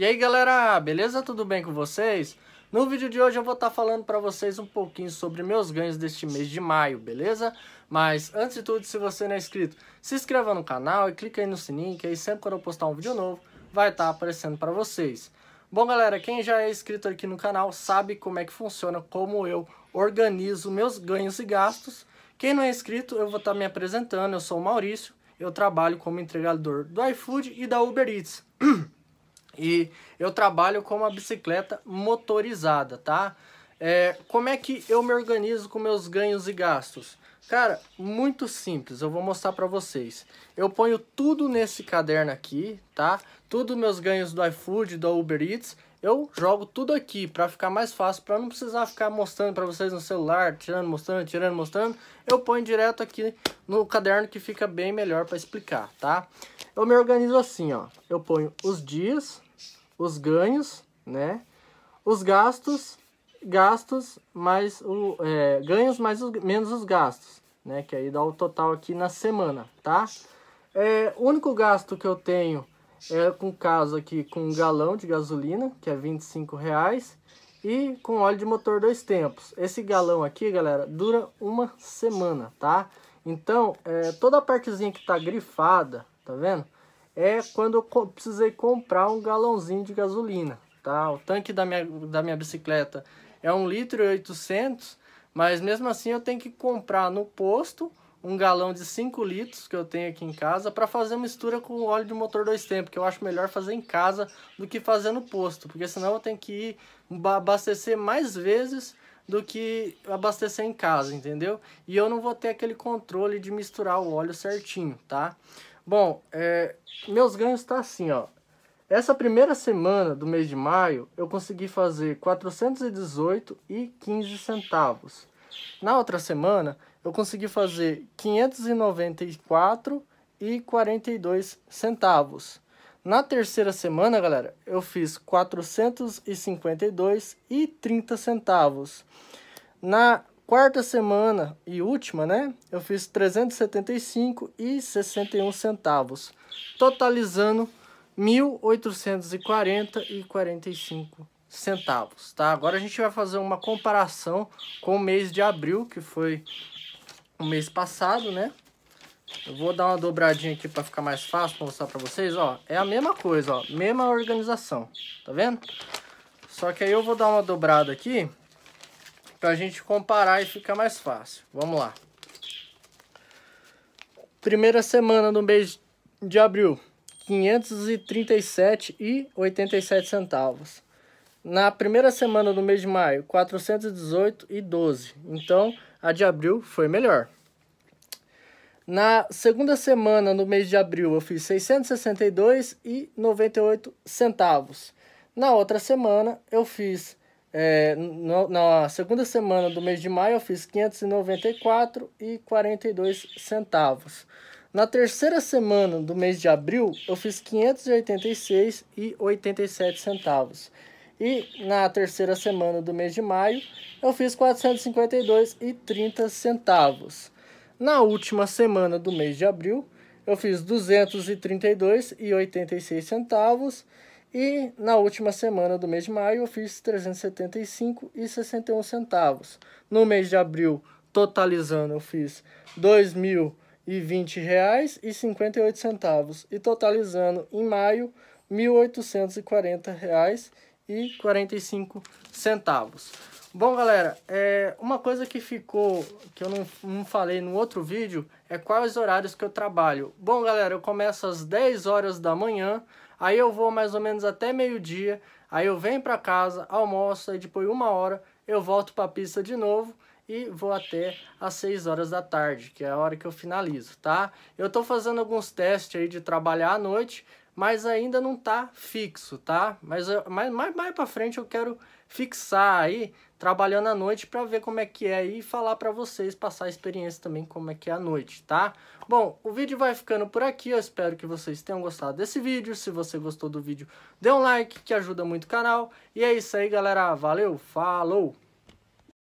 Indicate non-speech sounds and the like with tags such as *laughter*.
E aí galera, beleza? Tudo bem com vocês? No vídeo de hoje eu vou estar tá falando para vocês um pouquinho sobre meus ganhos deste mês de maio, beleza? Mas antes de tudo, se você não é inscrito, se inscreva no canal e clica aí no sininho, que aí sempre quando eu postar um vídeo novo, vai estar tá aparecendo para vocês. Bom galera, quem já é inscrito aqui no canal sabe como é que funciona, como eu organizo meus ganhos e gastos. Quem não é inscrito, eu vou estar tá me apresentando, eu sou o Maurício, eu trabalho como entregador do iFood e da Uber Eats. *clears throat* E eu trabalho com uma bicicleta motorizada, tá? É, como é que eu me organizo com meus ganhos e gastos? Cara, muito simples, eu vou mostrar para vocês. Eu ponho tudo nesse caderno aqui, tá? Tudo meus ganhos do iFood, do Uber Eats, eu jogo tudo aqui para ficar mais fácil, para não precisar ficar mostrando para vocês no celular, tirando, mostrando, tirando, mostrando. Eu ponho direto aqui no caderno que fica bem melhor para explicar, tá? Eu me organizo assim, ó. Eu ponho os dias, os ganhos, né? Os gastos, gastos mais o é, ganhos mais os, menos os gastos, né? Que aí dá o total aqui na semana, tá? É, o único gasto que eu tenho é com caso aqui com um galão de gasolina, que é 25 reais, e com óleo de motor dois tempos. Esse galão aqui, galera, dura uma semana, tá? Então, é, toda a partezinha que tá grifada, tá vendo? é quando eu precisei comprar um galãozinho de gasolina, tá? O tanque da minha, da minha bicicleta é um litro e mas mesmo assim eu tenho que comprar no posto um galão de 5 litros que eu tenho aqui em casa para fazer mistura com óleo de motor dois tempos, que eu acho melhor fazer em casa do que fazer no posto, porque senão eu tenho que ir abastecer mais vezes do que abastecer em casa, entendeu? E eu não vou ter aquele controle de misturar o óleo certinho, tá? Bom, é, meus ganhos tá assim, ó. Essa primeira semana do mês de maio, eu consegui fazer 418 e centavos. Na outra semana, eu consegui fazer 594 e centavos. Na terceira semana, galera, eu fiz 452 e centavos. Na Quarta semana e última, né? Eu fiz 375 e 61 centavos, totalizando 1.840 e 45 centavos, tá? Agora a gente vai fazer uma comparação com o mês de abril, que foi o mês passado, né? Eu vou dar uma dobradinha aqui para ficar mais fácil para mostrar para vocês, ó. É a mesma coisa, ó, mesma organização, tá vendo? Só que aí eu vou dar uma dobrada aqui para a gente comparar e ficar mais fácil. Vamos lá. Primeira semana do mês de abril, 537,87 centavos. Na primeira semana do mês de maio, 418,12. Então, a de abril foi melhor. Na segunda semana, no mês de abril, eu fiz 662,98 centavos. Na outra semana, eu fiz é, no, na segunda semana do mês de maio eu fiz 594,42 e centavos. Na terceira semana do mês de abril eu fiz 586,87 e centavos. E na terceira semana do mês de maio eu fiz 452,30 e centavos. Na última semana do mês de abril eu fiz 232,86 e centavos e na última semana do mês de maio eu fiz 375,61 centavos. No mês de abril, totalizando, eu fiz R$ 2.020,58 centavos e totalizando em maio R$ 1.840,45 centavos. Bom, galera, é, uma coisa que ficou, que eu não, não falei no outro vídeo, é quais horários que eu trabalho. Bom, galera, eu começo às 10 horas da manhã, Aí eu vou mais ou menos até meio-dia, aí eu venho para casa, almoço, aí depois uma hora eu volto para a pista de novo e vou até às 6 horas da tarde, que é a hora que eu finalizo, tá? Eu tô fazendo alguns testes aí de trabalhar à noite, mas ainda não tá fixo, tá? Mas mais, mais para frente eu quero fixar aí, trabalhando à noite para ver como é que é aí e falar para vocês, passar a experiência também como é que é à noite, tá? Bom, o vídeo vai ficando por aqui, eu espero que vocês tenham gostado desse vídeo. Se você gostou do vídeo, dê um like que ajuda muito o canal. E é isso aí, galera. Valeu, falou!